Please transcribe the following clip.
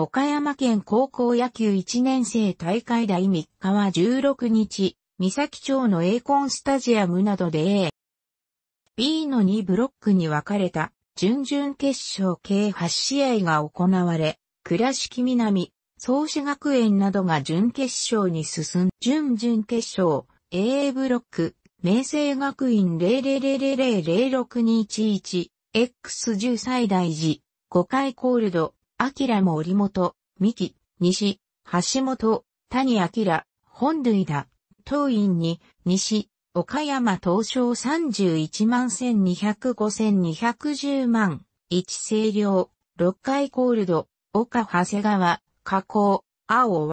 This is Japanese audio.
岡山県高校野球1年生大会第3日は16日、三崎町のコンスタジアムなどで A、B の2ブロックに分かれた準々決勝計8試合が行われ、倉敷南、創志学園などが準決勝に進ん、準々決勝、a ブロック、明星学院0 0 0 0 0 6 2 1 X10 最大時、5回コールド、明も織本、三木、西、橋本、谷明、本類だ、当院に、西、岡山東証31万1205,210万、一清涼、六回コールド、岡長谷川、加工、青、